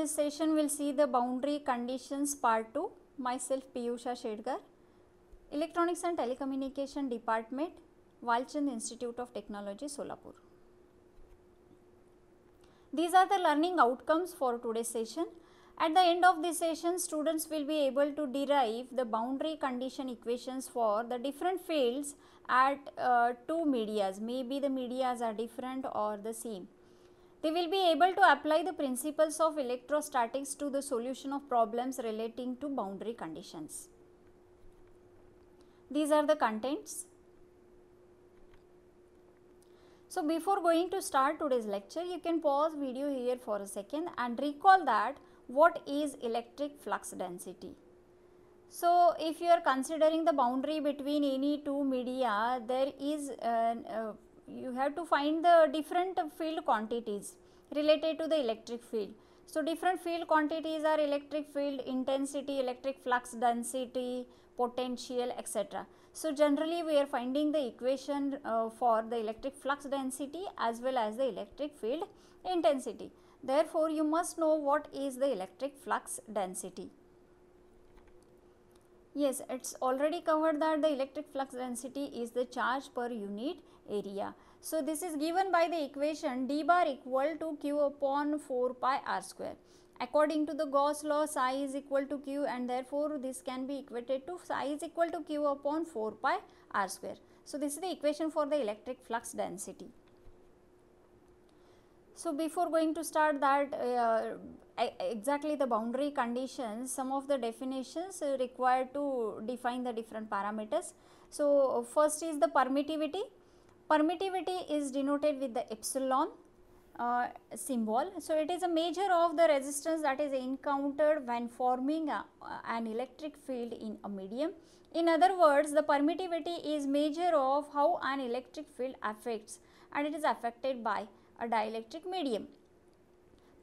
This session will see the boundary conditions part 2. Myself Piyusha Shedgar, Electronics and Telecommunication Department, Walchand Institute of Technology, Solapur. These are the learning outcomes for today's session. At the end of this session, students will be able to derive the boundary condition equations for the different fields at uh, two medias. Maybe the medias are different or the same. They will be able to apply the principles of electrostatics to the solution of problems relating to boundary conditions. These are the contents. So before going to start today's lecture, you can pause video here for a second and recall that what is electric flux density. So if you are considering the boundary between any two media, there is an, uh, you have to find the different field quantities related to the electric field. So, different field quantities are electric field intensity, electric flux density, potential etc. So, generally we are finding the equation uh, for the electric flux density as well as the electric field intensity. Therefore, you must know what is the electric flux density. Yes, it's already covered that the electric flux density is the charge per unit area. So, this is given by the equation d bar equal to q upon 4 pi r square. According to the Gauss law, psi is equal to q and therefore, this can be equated to psi is equal to q upon 4 pi r square. So, this is the equation for the electric flux density. So, before going to start that uh, exactly the boundary conditions, some of the definitions uh, required to define the different parameters. So, uh, first is the permittivity Permittivity is denoted with the epsilon uh, symbol. So, it is a measure of the resistance that is encountered when forming a, uh, an electric field in a medium. In other words, the permittivity is measure of how an electric field affects and it is affected by a dielectric medium.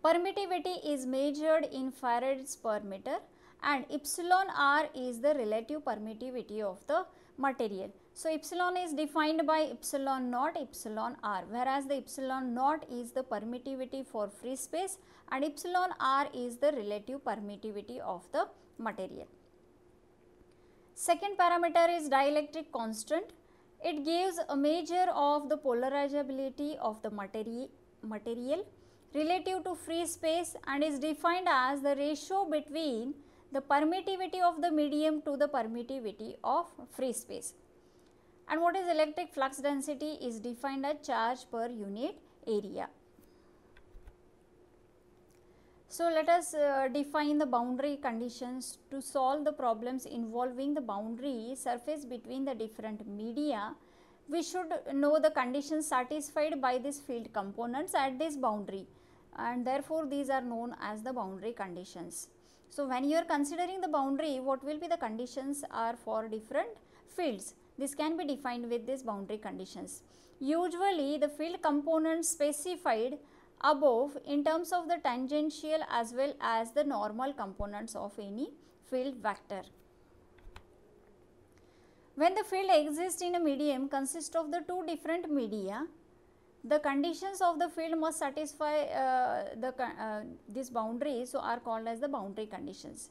Permittivity is measured in farads per meter and epsilon r is the relative permittivity of the material. So, epsilon is defined by epsilon naught epsilon r whereas the epsilon naught is the permittivity for free space and epsilon r is the relative permittivity of the material. Second parameter is dielectric constant. It gives a measure of the polarizability of the materi material relative to free space and is defined as the ratio between the permittivity of the medium to the permittivity of free space and what is electric flux density is defined as charge per unit area. So, let us uh, define the boundary conditions to solve the problems involving the boundary surface between the different media. We should know the conditions satisfied by these field components at this boundary and therefore, these are known as the boundary conditions. So, when you are considering the boundary, what will be the conditions are for different fields. This can be defined with these boundary conditions. Usually the field components specified above in terms of the tangential as well as the normal components of any field vector. When the field exists in a medium consists of the two different media, the conditions of the field must satisfy uh, the, uh, this boundary, so are called as the boundary conditions.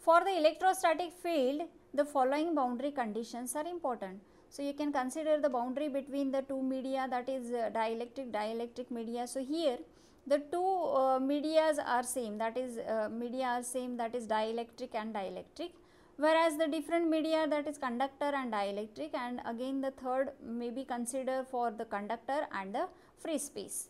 For the electrostatic field, the following boundary conditions are important. So, you can consider the boundary between the two media that is uh, dielectric, dielectric media. So, here the two uh, medias are same that is uh, media are same that is dielectric and dielectric whereas the different media that is conductor and dielectric and again the third may be considered for the conductor and the free space.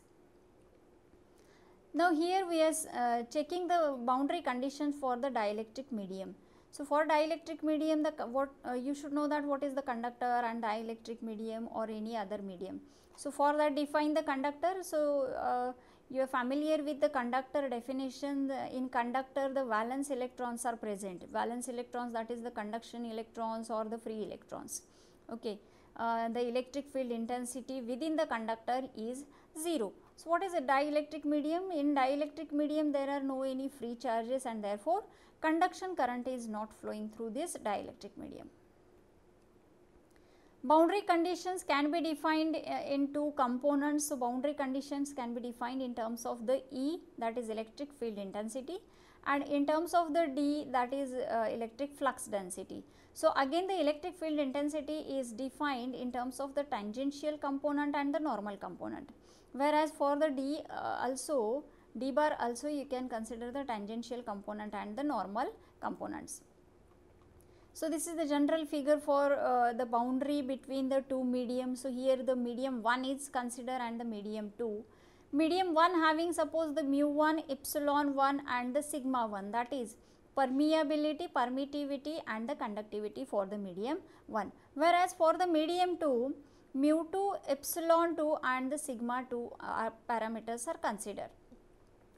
Now here we are uh, checking the boundary conditions for the dielectric medium. So for dielectric medium the what uh, you should know that what is the conductor and dielectric medium or any other medium. So for that define the conductor. So uh, you are familiar with the conductor definition the, in conductor the valence electrons are present valence electrons that is the conduction electrons or the free electrons okay uh, the electric field intensity within the conductor is 0 so, what is a dielectric medium? In dielectric medium there are no any free charges and therefore, conduction current is not flowing through this dielectric medium. Boundary conditions can be defined uh, in two components. So, boundary conditions can be defined in terms of the E that is electric field intensity and in terms of the D that is uh, electric flux density. So, again the electric field intensity is defined in terms of the tangential component and the normal component. Whereas for the D uh, also D bar also you can consider the tangential component and the normal components. So, this is the general figure for uh, the boundary between the two mediums. So, here the medium 1 is considered and the medium 2. Medium 1 having suppose the mu 1, epsilon 1 and the sigma 1 that is permeability, permittivity and the conductivity for the medium 1. Whereas, for the medium 2 mu 2, epsilon 2 and the sigma 2 are parameters are considered.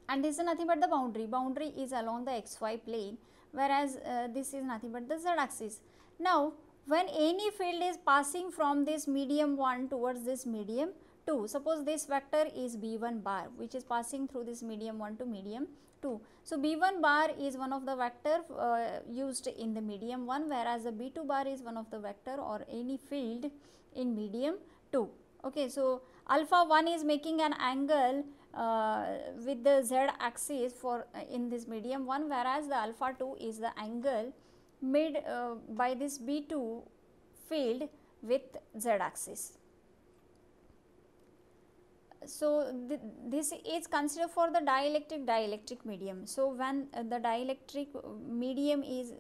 And this is nothing but the boundary. Boundary is along the xy plane whereas uh, this is nothing but the z axis. Now, when any field is passing from this medium 1 towards this medium 2, suppose this vector is b1 bar which is passing through this medium 1 to medium 2. So, B1 bar is one of the vector uh, used in the medium 1 whereas the B2 bar is one of the vector or any field in medium 2. Okay, so, alpha 1 is making an angle uh, with the z axis for uh, in this medium 1 whereas the alpha 2 is the angle made uh, by this B2 field with z axis so th this is considered for the dielectric dielectric medium so when uh, the dielectric uh, medium is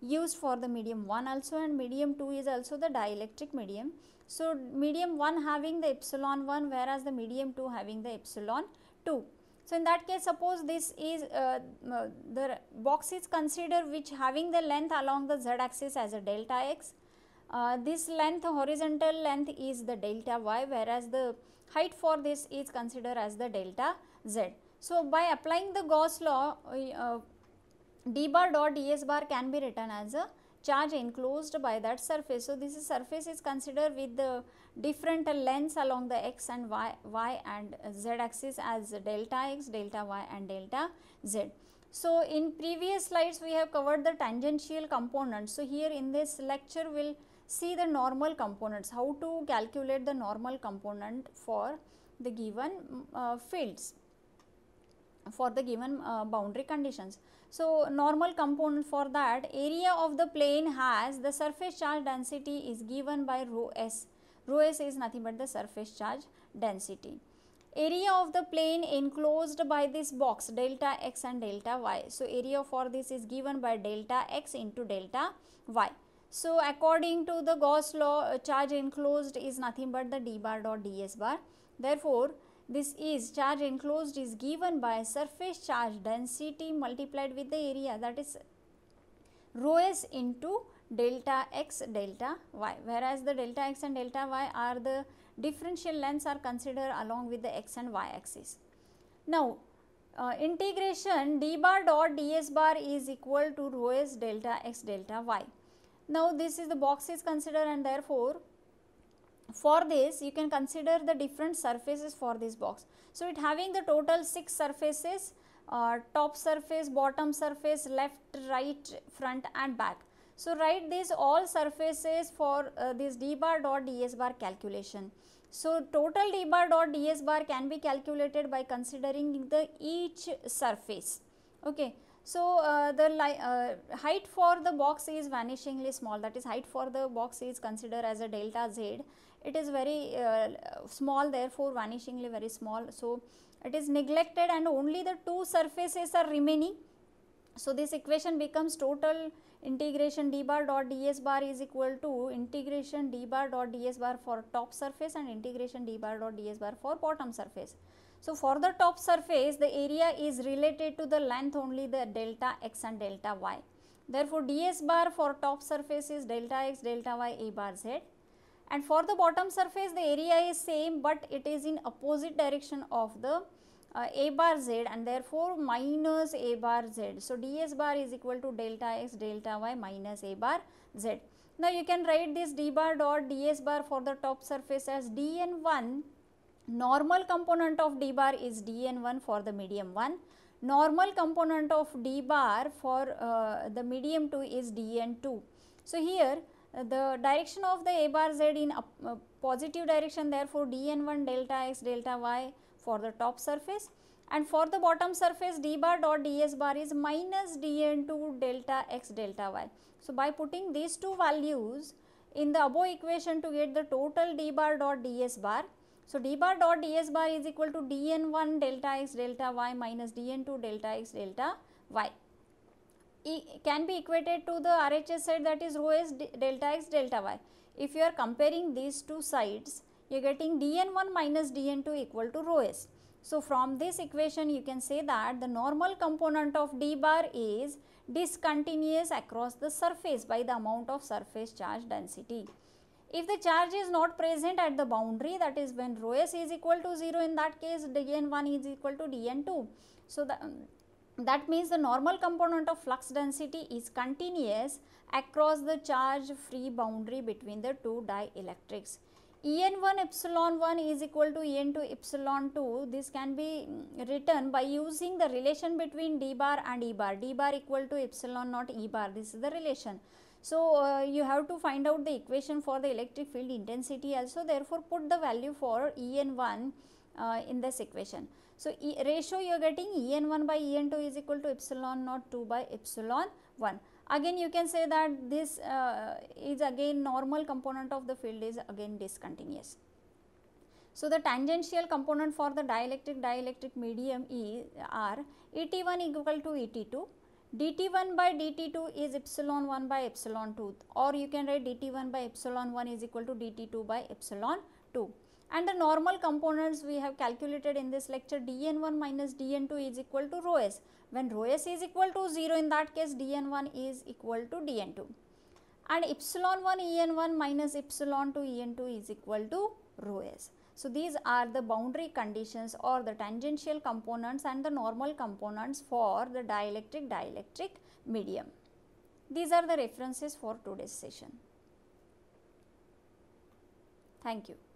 used for the medium 1 also and medium 2 is also the dielectric medium so medium 1 having the epsilon 1 whereas the medium 2 having the epsilon 2 so in that case suppose this is uh, uh the box is considered which having the length along the z axis as a delta x uh, this length horizontal length is the delta y whereas the height for this is considered as the delta z. So, by applying the Gauss law uh, d bar dot ds bar can be written as a charge enclosed by that surface. So, this is surface is considered with the different lengths along the x and y, y and z axis as delta x, delta y and delta z. So, in previous slides we have covered the tangential component. So, here in this lecture we will see the normal components, how to calculate the normal component for the given mm, uh, fields for the given uh, boundary conditions. So, normal component for that area of the plane has the surface charge density is given by rho s. Rho s is nothing but the surface charge density. Area of the plane enclosed by this box delta x and delta y. So, area for this is given by delta x into delta y. So, according to the Gauss law charge enclosed is nothing but the d bar dot ds bar. Therefore, this is charge enclosed is given by surface charge density multiplied with the area that is rho s into delta x delta y whereas the delta x and delta y are the differential lengths are considered along with the x and y axis. Now, uh, integration d bar dot ds bar is equal to rho s delta x delta y. Now, this is the box is considered and therefore, for this you can consider the different surfaces for this box. So, it having the total 6 surfaces uh, top surface, bottom surface, left, right, front and back. So, write these all surfaces for uh, this d bar dot ds bar calculation. So, total d bar dot ds bar can be calculated by considering the each surface. Okay. So, uh, the uh, height for the box is vanishingly small that is height for the box is considered as a delta z. It is very uh, small therefore vanishingly very small. So, it is neglected and only the two surfaces are remaining. So, this equation becomes total integration d bar dot ds bar is equal to integration d bar dot ds bar for top surface and integration d bar dot ds bar for bottom surface. So, for the top surface the area is related to the length only the delta x and delta y. Therefore, ds bar for top surface is delta x, delta y, a bar z and for the bottom surface the area is same but it is in opposite direction of the uh, a bar z and therefore minus a bar z. So, ds bar is equal to delta x delta y minus a bar z. Now, you can write this d bar dot ds bar for the top surface as dn1 normal component of d bar is dn1 for the medium 1 normal component of d bar for uh, the medium 2 is dn2 so here uh, the direction of the a bar z in a, uh, positive direction therefore dn1 delta x delta y for the top surface and for the bottom surface d bar dot ds bar is minus dn2 delta x delta y. So, by putting these two values in the above equation to get the total d bar dot ds bar so, d bar dot ds bar is equal to dn1 delta x delta y minus dn2 delta x delta y. E can be equated to the RHS side that is rho s delta x delta y. If you are comparing these two sides, you are getting dn1 minus dn2 equal to rho s. So, from this equation you can say that the normal component of d bar is discontinuous across the surface by the amount of surface charge density. If the charge is not present at the boundary that is when rho s is equal to 0 in that case dn1 is equal to dn2. So, the, um, that means the normal component of flux density is continuous across the charge free boundary between the two dielectrics. En1 epsilon 1 is equal to En2 epsilon 2. This can be mm, written by using the relation between D bar and E bar. D bar equal to epsilon naught E bar. This is the relation. So, uh, you have to find out the equation for the electric field intensity also therefore, put the value for E n 1 uh, in this equation. So, e ratio you are getting E n 1 by E n 2 is equal to epsilon naught 2 by epsilon 1. Again you can say that this uh, is again normal component of the field is again discontinuous. So, the tangential component for the dielectric dielectric medium E are E t 1 equal to E t 2 dt1 by dt2 is epsilon 1 by epsilon 2 or you can write dt1 by epsilon 1 is equal to dt2 by epsilon 2 and the normal components we have calculated in this lecture dn1 minus dn2 is equal to rho s. When rho s is equal to 0 in that case dn1 is equal to dn2 and epsilon 1 en1 minus epsilon 2 en2 is equal to rho s. So these are the boundary conditions or the tangential components and the normal components for the dielectric dielectric medium. These are the references for today's session. Thank you.